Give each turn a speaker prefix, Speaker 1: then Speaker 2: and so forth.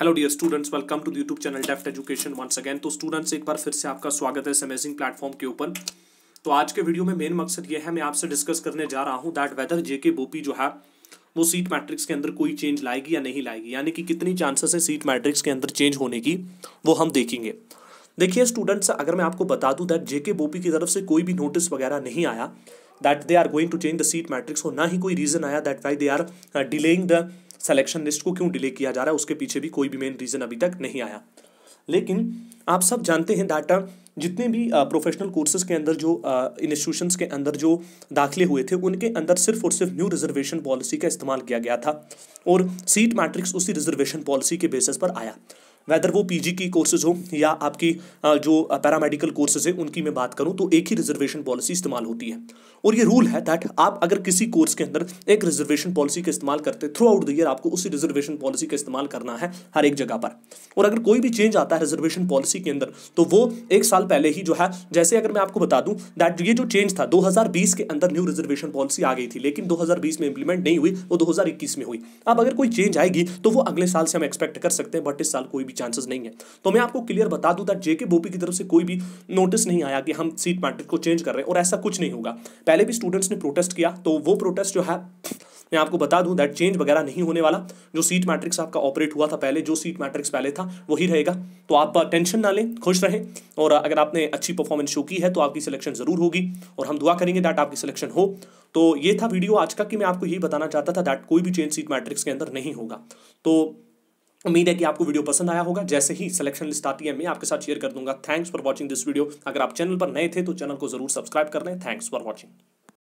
Speaker 1: hello dear students welcome to YouTube channel deft education once again तो students एक बार फिर से आपका स्वागत है इस अमेजिंग प्लेटफॉर्म के ऊपर तो आज के वीडियो में मेन मकसद ये है मैं आपसे डिस्कस करने जा रहा हूँ दैट वेदर जेके बोपी जो है वो सीट मैट्रिक्स के अंदर कोई चेंज लाएगी या नहीं लाएगी यानी कि कितनी चांसेस है सीट मैट्रिक्स के अंदर चेंज होने की वो हम देखेंगे देखिए स्टूडेंट्स अगर मैं आपको बता दूँ दैट जेके बोपी की तरफ से कोई भी नोटिस वगैरह नहीं आया that they are going to change the seat matrix हो ना ही कोई रीज़न आया that why they are delaying the selection list को क्यों डिले किया जा रहा है उसके पीछे भी कोई भी मेन रीज़न अभी तक नहीं आया लेकिन आप सब जानते हैं डाटा जितने भी प्रोफेशनल कोर्सेज के अंदर जो इंस्टीट्यूशंस के अंदर जो दाखिले हुए थे उनके अंदर सिर्फ और सिर्फ न्यू रिजर्वेशन पॉलिसी का इस्तेमाल किया गया था और सीट मैट्रिक्स उसी रिजर्वेशन पॉलिसी के बेसिस पर आया वैदर वो पीजी की कोर्सेज हो या आपकी जो पैरामेडिकल कोर्सेज है उनकी मैं बात करूँ तो एक ही रिजर्वेशन पॉलिसी इस्तेमाल होती है और ये रूल है दैट आप अगर किसी कोर्स के अंदर एक रिजर्वेशन पॉलिसी का इस्तेमाल करते थ्रू आउट द ईयर आपको उसी रिजर्वेशन पॉलिसी का इस्तेमाल करना है हर एक जगह पर और अगर कोई भी चेंज आता है रिजर्वेशन पॉलिसी के अंदर तो वो एक साल पहले ही जो है जैसे अगर मैं आपको बता दूं दैट ये जो चेंज था 2020 के अंदर न्यू रिजर्वेशन पॉलिसी आ गई थी लेकिन 2020 में इंप्लीमेंट नहीं हुई वो 2021 में हुई अब अगर कोई चेंज आएगी तो वो अगले साल से हम एक्सपेक्ट कर सकते हैं बट इस साल कोई भी भी चांसेस नहीं है तो मैं आपको क्लियर बता दूं दैट जेके बोपी की तरफ से कोई भी नोटिस नहीं आया कि हम सीट मैट्रिक को चेंज कर रहे हैं और ऐसा कुछ नहीं होगा पहले भी स्टूडेंट्स ने प्रोटेस्ट किया तो वो प्रोटेस्ट जो है मैं आपको बता दूं दैट चेंज वगैरह नहीं होने वाला जो सीट मैट्रिक्स आपका ऑपरेट हुआ था पहले जो सीट मैट्रिक्स पहले था वही रहेगा तो आप टेंशन ना लें खुश रहें और अगर आपने अच्छी परफॉर्मेंस शो की है तो आपकी सिलेक्शन ज़रूर होगी और हम दुआ करेंगे दैट आपकी सिलेक्शन हो तो ये था वीडियो आज का कि मैं आपको यही बताना चाहता था दैट कोई भी चेंज सीट मैट्रिक्स के अंदर नहीं होगा तो उम्मीद है कि आपको वीडियो पसंद आया होगा जैसे ही सिलेक्शन लिस्ट आती है मैं आपके साथ शेयर कर दूंगा thanks for watching this video अगर आप चैनल पर नए थे तो चैनल को जरूर सब्सक्राइब कर लें थैंक्स फॉर वॉचिंग